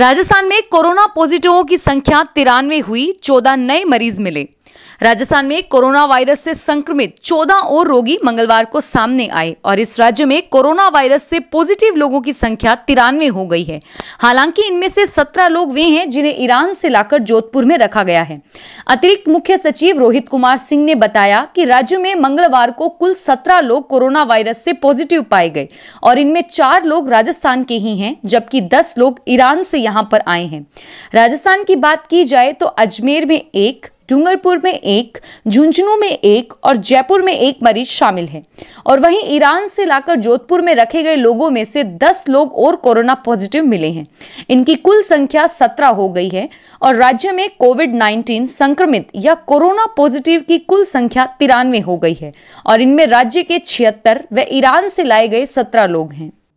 राजस्थान में कोरोना पॉजिटिवों की संख्या तिरानवे हुई चौदह नए मरीज मिले राजस्थान में कोरोना वायरस से संक्रमित 14 और रोगी मंगलवार को सामने आए और इस राज्य में कोरोना वायरस से पॉजिटिव लोगों की संख्या तिरानवे हो गई है हालांकि इनमें से 17 लोग वे हैं जिन्हें ईरान से लाकर जोधपुर में रखा गया है अतिरिक्त मुख्य सचिव रोहित कुमार सिंह ने बताया कि राज्य में मंगलवार को कुल सत्रह लोग कोरोना वायरस से पॉजिटिव पाए गए और इनमें चार लोग राजस्थान के ही हैं जबकि दस लोग ईरान से यहाँ पर आए हैं राजस्थान की बात की जाए तो अजमेर में एक डूंगरपुर में एक झुंझुनू में एक और जयपुर में एक मरीज शामिल है और वहीं ईरान से लाकर जोधपुर में रखे गए लोगों में से 10 लोग और कोरोना पॉजिटिव मिले हैं इनकी कुल संख्या 17 हो गई है और राज्य में कोविड 19 संक्रमित या कोरोना पॉजिटिव की कुल संख्या तिरानवे हो गई है और इनमें राज्य के छिहत्तर व ईरान से लाए गए सत्रह लोग हैं